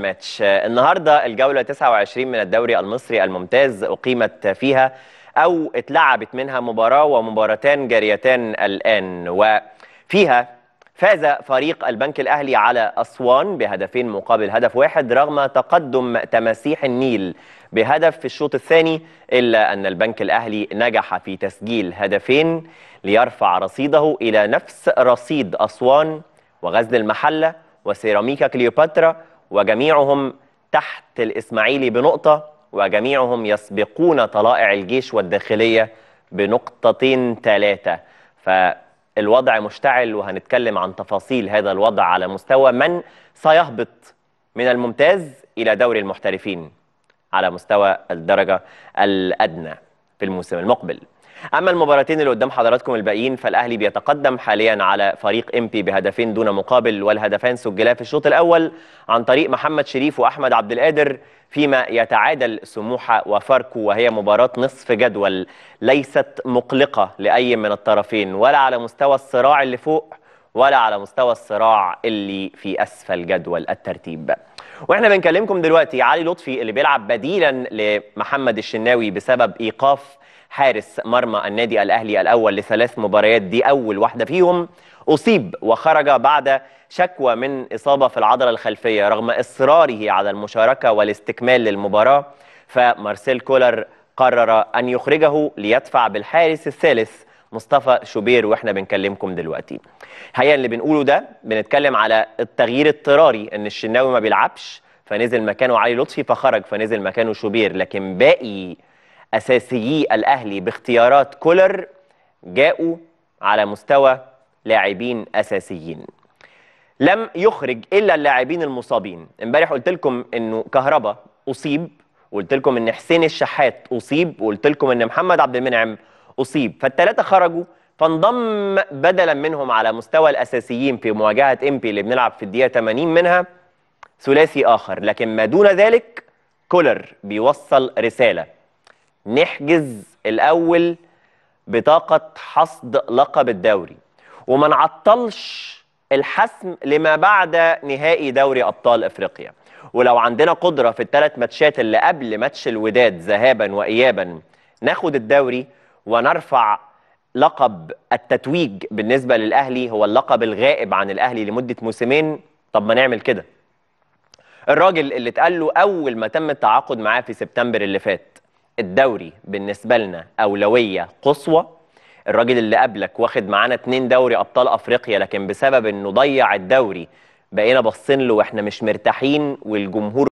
الماتش النهارده الجوله 29 من الدوري المصري الممتاز اقيمت فيها او اتلعبت منها مباراه ومباراتان جاريتان الان وفيها فاز فريق البنك الاهلي على اسوان بهدفين مقابل هدف واحد رغم تقدم تماسيح النيل بهدف في الشوط الثاني الا ان البنك الاهلي نجح في تسجيل هدفين ليرفع رصيده الى نفس رصيد اسوان وغزل المحله وسيراميكا كليوباترا وجميعهم تحت الإسماعيلي بنقطة وجميعهم يسبقون طلائع الجيش والداخلية بنقطتين ثلاثة فالوضع مشتعل وهنتكلم عن تفاصيل هذا الوضع على مستوى من سيهبط من الممتاز إلى دوري المحترفين على مستوى الدرجة الأدنى في الموسم المقبل أما المباراتين اللي قدام حضراتكم الباقيين فالأهلي بيتقدم حاليا على فريق إمبي بهدفين دون مقابل والهدفان سجلا في الشوط الأول عن طريق محمد شريف وأحمد عبد القادر فيما يتعادل سموحة وفاركو وهي مباراة نصف جدول ليست مقلقة لأي من الطرفين ولا على مستوى الصراع اللي فوق ولا على مستوى الصراع اللي في أسفل جدول الترتيب واحنا بنكلمكم دلوقتي علي لطفي اللي بيلعب بديلا لمحمد الشناوي بسبب ايقاف حارس مرمى النادي الاهلي الاول لثلاث مباريات دي اول واحده فيهم اصيب وخرج بعد شكوى من اصابه في العضله الخلفيه رغم اصراره على المشاركه والاستكمال للمباراه فمارسيل كولر قرر ان يخرجه ليدفع بالحارس الثالث مصطفى شوبير واحنا بنكلمكم دلوقتي الحقيقه اللي بنقوله ده بنتكلم على التغيير اضطراري ان الشناوي ما بيلعبش فنزل مكانه علي لطفي فخرج فنزل مكانه شوبير لكن باقي اساسيي الاهلي باختيارات كولر جاءوا على مستوى لاعبين اساسيين لم يخرج الا اللاعبين المصابين امبارح قلت لكم انه كهربا اصيب وقلت لكم ان حسين الشحات اصيب وقلت لكم ان محمد عبد المنعم أصيب فالثلاثة خرجوا فانضم بدلا منهم على مستوى الأساسيين في مواجهة إمبي اللي بنلعب في الدقيقة 80 منها ثلاثي آخر لكن ما دون ذلك كولر بيوصل رسالة نحجز الأول بطاقة حصد لقب الدوري وما نعطلش الحسم لما بعد نهائي دوري أبطال إفريقيا ولو عندنا قدرة في الثلاث ماتشات اللي قبل ماتش الوداد ذهابا وإيابا ناخد الدوري ونرفع لقب التتويج بالنسبه للاهلي هو اللقب الغائب عن الاهلي لمده موسمين طب ما نعمل كده الراجل اللي اتقال له اول ما تم التعاقد معاه في سبتمبر اللي فات الدوري بالنسبه لنا اولويه قصوى الراجل اللي قبلك واخد معانا اتنين دوري ابطال افريقيا لكن بسبب انه ضيع الدوري بقينا باصين له واحنا مش مرتاحين والجمهور